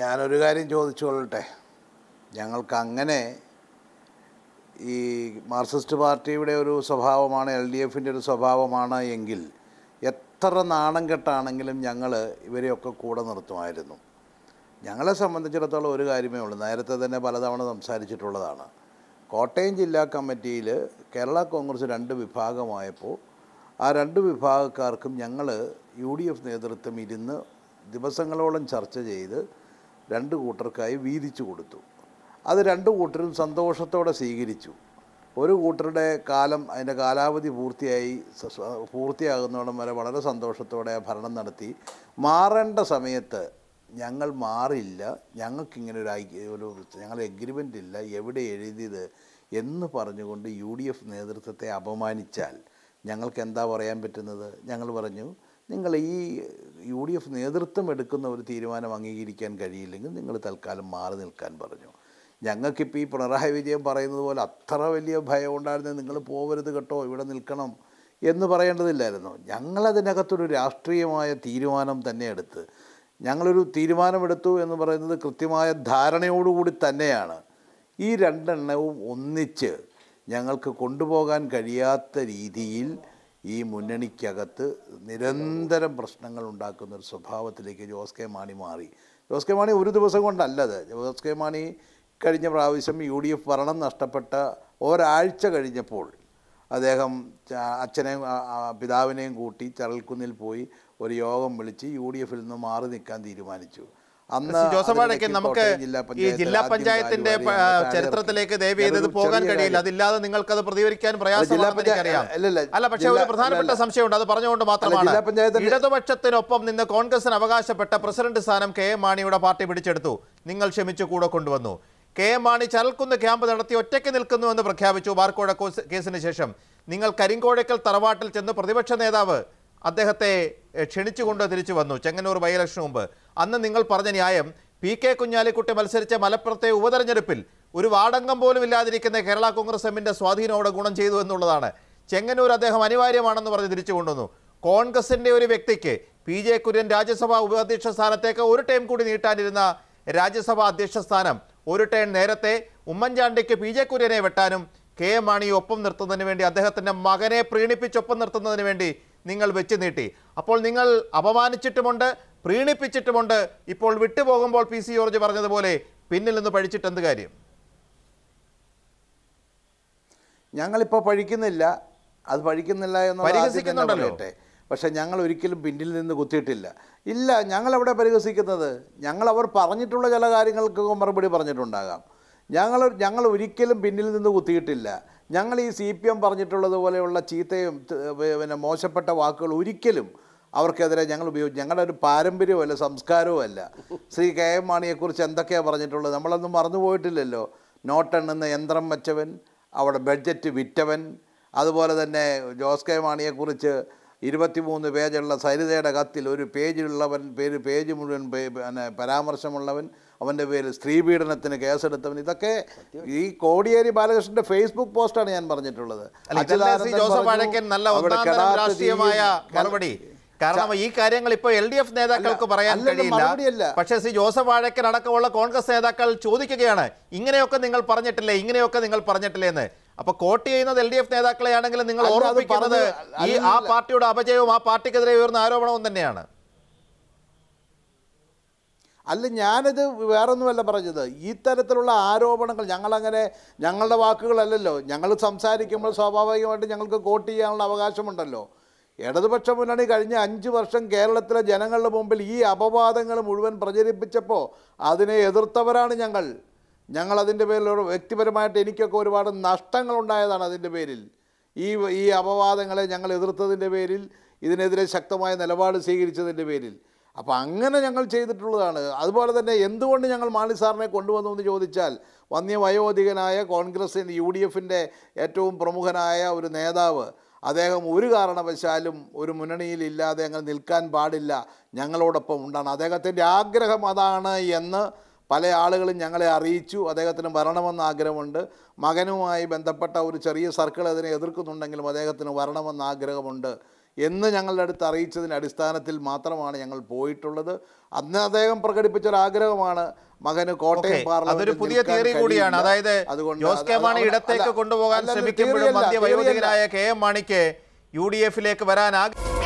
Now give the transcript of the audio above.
ഞാനൊരു കാര്യം ചോദിച്ചു കൊള്ളട്ടെ ഞങ്ങൾക്കങ്ങനെ ഈ മാർക്സിസ്റ്റ് പാർട്ടിയുടെ ഒരു സ്വഭാവമാണ് എൽ ഡി എഫിൻ്റെ ഒരു സ്വഭാവമാണ് എങ്കിൽ എത്ര നാണം കെട്ടാണെങ്കിലും ഞങ്ങൾ ഇവരെയൊക്കെ കൂടെ നിർത്തുമായിരുന്നു ഞങ്ങളെ സംബന്ധിച്ചിടത്തോളം ഒരു കാര്യമേ ഉള്ളൂ നേരത്തെ തന്നെ പലതവണ സംസാരിച്ചിട്ടുള്ളതാണ് കോട്ടയം ജില്ലാ കമ്മിറ്റിയിൽ കേരള കോൺഗ്രസ് രണ്ട് വിഭാഗമായപ്പോൾ ആ രണ്ട് വിഭാഗക്കാർക്കും ഞങ്ങൾ യു ഡി എഫ് നേതൃത്വം ഇരുന്ന് ദിവസങ്ങളോളം ചർച്ച ചെയ്ത് രണ്ട് കൂട്ടർക്കായി വീതിച്ചു കൊടുത്തു അത് രണ്ട് കൂട്ടരും സന്തോഷത്തോടെ സ്വീകരിച്ചു ഒരു കൂട്ടരുടെ കാലം അതിൻ്റെ കാലാവധി പൂർത്തിയായി പൂർത്തിയാകുന്നതോടും വരെ വളരെ സന്തോഷത്തോടെ ഭരണം നടത്തി മാറേണ്ട സമയത്ത് ഞങ്ങൾ മാറില്ല ഞങ്ങൾക്കിങ്ങനെ ഒരു ഒരു ഞങ്ങൾ എഗ്രിമെൻ്റ് ഇല്ല എവിടെ എഴുതിയത് എന്ന് പറഞ്ഞുകൊണ്ട് യു ഡി എഫ് നേതൃത്വത്തെ അപമാനിച്ചാൽ ഞങ്ങൾക്ക് എന്താ പറയാൻ പറ്റുന്നത് ഞങ്ങൾ പറഞ്ഞു നിങ്ങൾ ഈ യു ഡി എഫ് നേതൃത്വം എടുക്കുന്ന ഒരു തീരുമാനം അംഗീകരിക്കാൻ കഴിയില്ലെങ്കിൽ നിങ്ങൾ തൽക്കാലം മാറി നിൽക്കാൻ പറഞ്ഞു ഞങ്ങൾക്കിപ്പോൾ ഈ പിണറായി വിജയൻ പറയുന്നത് പോലെ അത്ര വലിയ ഭയം ഉണ്ടായിരുന്നു നിങ്ങൾ പോവരുത് കേട്ടോ ഇവിടെ നിൽക്കണം എന്ന് പറയേണ്ടതില്ലായിരുന്നു ഞങ്ങളതിനകത്തൊരു രാഷ്ട്രീയമായ തീരുമാനം തന്നെ എടുത്ത് ഞങ്ങളൊരു തീരുമാനമെടുത്തു എന്ന് പറയുന്നത് കൃത്യമായ ധാരണയോടുകൂടി തന്നെയാണ് ഈ രണ്ടെണ്ണവും ഒന്നിച്ച് ഞങ്ങൾക്ക് കൊണ്ടുപോകാൻ കഴിയാത്ത രീതിയിൽ ഈ മുന്നണിക്കകത്ത് നിരന്തരം പ്രശ്നങ്ങൾ ഉണ്ടാക്കുന്ന ഒരു സ്വഭാവത്തിലേക്ക് ജോസ് കെ മാണി മാറി ജോസ് കെ മാണി ഒരു ദിവസം കൊണ്ടല്ലത് ജോസ് കെ മാണി കഴിഞ്ഞ പ്രാവശ്യം യു ഡി എഫ് ഭരണം നഷ്ടപ്പെട്ട ഒരാഴ്ച കഴിഞ്ഞപ്പോൾ അദ്ദേഹം അച്ഛനെയും പിതാവിനെയും കൂട്ടി ചരൽക്കുന്നിൽ പോയി ഒരു യോഗം വിളിച്ച് യു ഡി എഫിൽ നിന്ന് മാറി നിൽക്കാൻ തീരുമാനിച്ചു നമുക്ക് ഈ ജില്ലാ പഞ്ചായത്തിന്റെ ചരിത്രത്തിലേക്ക് ദയവ് ചെയ്തത് പോകാൻ കഴിയില്ല അതില്ലാതെ നിങ്ങൾക്ക് അത് പ്രതികരിക്കാൻ പ്രയാസമാണെന്ന് അല്ല പക്ഷേ ഒരു പ്രധാനപ്പെട്ട സംശയമുണ്ട് അത് പറഞ്ഞുകൊണ്ട് മാത്രമാണ് ഇടതുപക്ഷത്തിനൊപ്പം നിന്ന് കോൺഗ്രസിന് അവകാശപ്പെട്ട പ്രസിഡന്റ് സ്ഥാനം കെ എം മാണിയുടെ പാർട്ടി പിടിച്ചെടുത്തു നിങ്ങൾ ക്ഷമിച്ചു കൂടെ കൊണ്ടുവന്നു K M Mani Charalkunnu camp നടത്തി ഒറ്റയ്ക്ക് നിൽക്കുന്നുവെന്ന് പ്രഖ്യാപിച്ചു ബാർക്കോഴ കേസിന് ശേഷം നിങ്ങൾ കരിങ്കോഴക്കൽ തറവാട്ടിൽ ചെന്ന് പ്രതിപക്ഷ നേതാവ് അദ്ദേഹത്തെ ക്ഷണിച്ചുകൊണ്ട് തിരിച്ചു വന്നു ചെങ്ങന്നൂർ ബൈലക്ഷന് മുമ്പ് അന്ന് നിങ്ങൾ പറഞ്ഞ ന്യായം പി കെ കുഞ്ഞാലിക്കുട്ടി മത്സരിച്ച മലപ്പുറത്തെ ഉപതെരഞ്ഞെടുപ്പിൽ ഒരു വാടങ്കം പോലും ഇല്ലാതിരിക്കുന്ന കേരള കോൺഗ്രസ് എമ്മിൻ്റെ സ്വാധീനം ഗുണം ചെയ്തു എന്നുള്ളതാണ് ചെങ്ങന്നൂർ അദ്ദേഹം അനിവാര്യമാണെന്ന് പറഞ്ഞ് തിരിച്ചു കൊണ്ടുവന്നു കോൺഗ്രസിൻ്റെ ഒരു വ്യക്തിക്ക് പി ജെ കുര്യൻ രാജ്യസഭാ ഉപാധ്യക്ഷ സ്ഥാനത്തേക്ക് ഒരു ടൈം കൂടി നീട്ടാനിരുന്ന രാജ്യസഭാ അധ്യക്ഷ സ്ഥാനം ഒരു ടൈം നേരത്തെ ഉമ്മൻചാണ്ടിക്ക് പി ജെ കുര്യനെ വെട്ടാനും കെ എം മാണി ഒപ്പം നിർത്തുന്നതിന് വേണ്ടി അദ്ദേഹത്തിൻ്റെ മകനെ പ്രീണിപ്പിച്ചൊപ്പം നിർത്തുന്നതിന് വേണ്ടി നിങ്ങൾ വെച്ച് നീട്ടി അപ്പോൾ നിങ്ങൾ അപമാനിച്ചിട്ടുമുണ്ട് പ്രീണിപ്പിച്ചിട്ടുമുണ്ട് ഇപ്പോൾ വിട്ടുപോകുമ്പോൾ പി സി ജോർജ് പറഞ്ഞതുപോലെ പിന്നിൽ നിന്ന് പഴിച്ചിട്ട് എന്ത് കാര്യം ഞങ്ങളിപ്പോൾ പഴിക്കുന്നില്ല അത് പഴിക്കുന്നില്ല എന്ന് പരിഹസിക്കുന്നുണ്ടല്ലോ പക്ഷെ ഞങ്ങൾ ഒരിക്കലും പിന്നിൽ നിന്ന് കുത്തിയിട്ടില്ല ഇല്ല ഞങ്ങളവിടെ പരിഹസിക്കുന്നത് ഞങ്ങൾ അവർ പറഞ്ഞിട്ടുള്ള ചില കാര്യങ്ങൾക്ക് മറുപടി പറഞ്ഞിട്ടുണ്ടാകാം ഞങ്ങൾ ഞങ്ങൾ ഒരിക്കലും പിന്നിൽ നിന്ന് കുത്തിയിട്ടില്ല ഞങ്ങൾ ഈ സി പി എം പറഞ്ഞിട്ടുള്ളതുപോലെയുള്ള ചീത്തയും പിന്നെ മോശപ്പെട്ട വാക്കുകൾ ഒരിക്കലും അവർക്കെതിരെ ഞങ്ങൾ ഉപയോഗിച്ചു ഞങ്ങളുടെ ഒരു പാരമ്പര്യമല്ല അല്ല ശ്രീ കെ എം മാണിയെക്കുറിച്ച് എന്തൊക്കെയാണ് പറഞ്ഞിട്ടുള്ളത് നമ്മളൊന്നും മറന്നുപോയിട്ടില്ലല്ലോ നോട്ട് എണ്ണുന്ന യന്ത്രം വെച്ചവൻ അവിടെ ബഡ്ജറ്റ് വിറ്റവൻ അതുപോലെ തന്നെ ജോസ് കെ മാണിയെക്കുറിച്ച് ഇരുപത്തിമൂന്ന് പേജുള്ള സരിതയുടെ കത്തിൽ ഒരു പേജിലുള്ളവൻ പേര് പേജ് മുഴുവൻ പിന്നെ പരാമർശമുള്ളവൻ അവൻ്റെ പേര് സ്ത്രീപീഡനത്തിന് കേസെടുത്തവൻ ഇതൊക്കെ ഈ കോടിയേരി ബാലകൃഷ്ണന്റെ ഫേസ്ബുക്ക് പോസ്റ്റാണ് ഞാൻ പറഞ്ഞിട്ടുള്ളത് മറുപടി കാരണം ഈ കാര്യങ്ങൾ ഇപ്പൊ എൽ ഡി എഫ് നേതാക്കൾക്ക് പറയാൻ കഴിയില്ല പക്ഷെ ശ്രീ ജോസഫ് വാഴക്കൻ അടക്കമുള്ള കോൺഗ്രസ് നേതാക്കൾ ചോദിക്കുകയാണ് ഇങ്ങനെയൊക്കെ നിങ്ങൾ പറഞ്ഞിട്ടില്ലേ ഇങ്ങനെയൊക്കെ നിങ്ങൾ പറഞ്ഞിട്ടില്ലേ എന്ന് അപ്പൊ കോട്ട് ചെയ്യുന്നത് എൽ ഡി എഫ് നേതാക്കളെയാണെങ്കിലും നിങ്ങൾ ഓർമ്മിപ്പിക്കുന്നത് ഈ ആ പാർട്ടിയുടെ അപജയവും ആ പാർട്ടിക്കെതിരെ ഉയർന്ന ആരോപണവും തന്നെയാണ് അല്ല ഞാനിത് വേറൊന്നുമല്ല പറഞ്ഞത് ഈ തരത്തിലുള്ള ആരോപണങ്ങൾ ഞങ്ങളങ്ങനെ ഞങ്ങളുടെ വാക്കുകളല്ലല്ലോ ഞങ്ങൾ സംസാരിക്കുമ്പോൾ സ്വാഭാവികമായിട്ട് ഞങ്ങൾക്ക് കോട്ട് ചെയ്യാനുള്ള അവകാശമുണ്ടല്ലോ ഇടതുപക്ഷ മുന്നണി കഴിഞ്ഞ അഞ്ച് വർഷം കേരളത്തിലെ ജനങ്ങളുടെ മുമ്പിൽ ഈ അപവാദങ്ങൾ മുഴുവൻ പ്രചരിപ്പിച്ചപ്പോൾ അതിനെ എതിർത്തവരാണ് ഞങ്ങൾ ഞങ്ങളതിൻ്റെ പേരിൽ വ്യക്തിപരമായിട്ട് എനിക്കൊക്കെ ഒരുപാട് നഷ്ടങ്ങളുണ്ടായതാണ് അതിൻ്റെ പേരിൽ ഈ ഈ അപവാദങ്ങളെ ഞങ്ങൾ എതിർത്തതിൻ്റെ പേരിൽ ഇതിനെതിരെ ശക്തമായ നിലപാട് സ്വീകരിച്ചതിൻ്റെ പേരിൽ അപ്പോൾ അങ്ങനെ ഞങ്ങൾ ചെയ്തിട്ടുള്ളതാണ് അതുപോലെ തന്നെ എന്തുകൊണ്ട് ഞങ്ങൾ മാണി സാറിനെ കൊണ്ടുവന്നു എന്ന് ചോദിച്ചാൽ വയോധികനായ കോൺഗ്രസിൻ്റെ യു ഡി എഫിൻ്റെ ഏറ്റവും പ്രമുഖനായ ഒരു നേതാവ് അദ്ദേഹം ഒരു കാരണവശാലും ഒരു മുന്നണിയിലില്ലാതെ ഞങ്ങൾ നിൽക്കാൻ പാടില്ല ഞങ്ങളോടൊപ്പം ഉണ്ടാണ് അദ്ദേഹത്തിൻ്റെ ആഗ്രഹം അതാണ് എന്ന് പല ആളുകളും ഞങ്ങളെ അറിയിച്ചു അദ്ദേഹത്തിന് വരണമെന്ന് ആഗ്രഹമുണ്ട് മകനുമായി ബന്ധപ്പെട്ട ഒരു ചെറിയ സർക്കിൾ അതിനെ എതിർക്കുന്നുണ്ടെങ്കിലും അദ്ദേഹത്തിന് വരണമെന്ന് ആഗ്രഹമുണ്ട് എന്ന് ഞങ്ങളുടെ അടുത്ത് അറിയിച്ചതിൻ്റെ അടിസ്ഥാനത്തിൽ മാത്രമാണ് ഞങ്ങൾ പോയിട്ടുള്ളത് അന്ന് അദ്ദേഹം പ്രകടിപ്പിച്ച ഒരു ആഗ്രഹമാണ് മകന് കോട്ടയം അതൊരു പുതിയ തിയറി കൂടിയാണ് അതായത് ജോസ് കെ മാണി ഇടത്തേക്ക് കൊണ്ടുപോകാൻ ശ്രമിക്കുമ്പോഴും കെ എം മാണിക്ക് യു ഡി എഫിലേക്ക് വരാനാകും